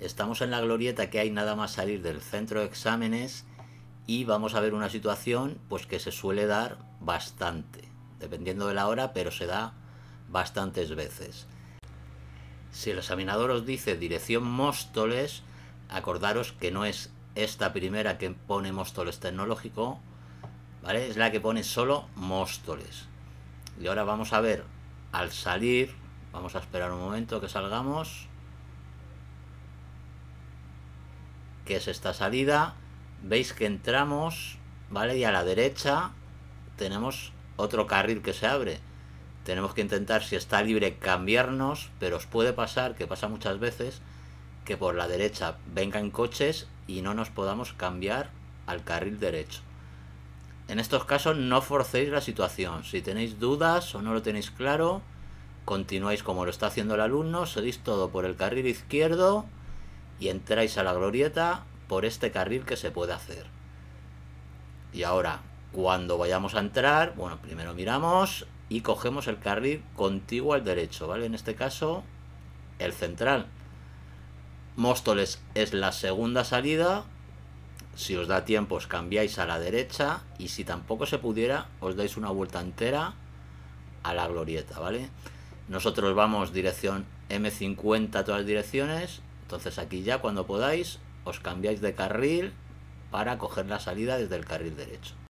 estamos en la glorieta que hay nada más salir del centro de exámenes y vamos a ver una situación pues que se suele dar bastante, dependiendo de la hora, pero se da bastantes veces. Si el examinador os dice dirección Móstoles, acordaros que no es esta primera que pone Móstoles Tecnológico, ¿vale? Es la que pone solo Móstoles. Y ahora vamos a ver al salir, vamos a esperar un momento que salgamos. que es esta salida. Veis que entramos, ¿vale? Y a la derecha tenemos otro carril que se abre. Tenemos que intentar, si está libre, cambiarnos, pero os puede pasar, que pasa muchas veces, que por la derecha vengan coches y no nos podamos cambiar al carril derecho. En estos casos no forcéis la situación. Si tenéis dudas o no lo tenéis claro, continuáis como lo está haciendo el alumno, seguís todo por el carril izquierdo y entráis a la glorieta por este carril que se puede hacer. Y ahora, cuando vayamos a entrar, bueno, primero miramos y cogemos el carril contiguo al derecho, ¿vale? En este caso, el central. Móstoles es la segunda salida. Si os da tiempo, os cambiáis a la derecha. Y si tampoco se pudiera, os dais una vuelta entera a la glorieta, ¿vale? Nosotros vamos dirección M50 a todas las direcciones entonces aquí ya cuando podáis os cambiáis de carril para coger la salida desde el carril derecho.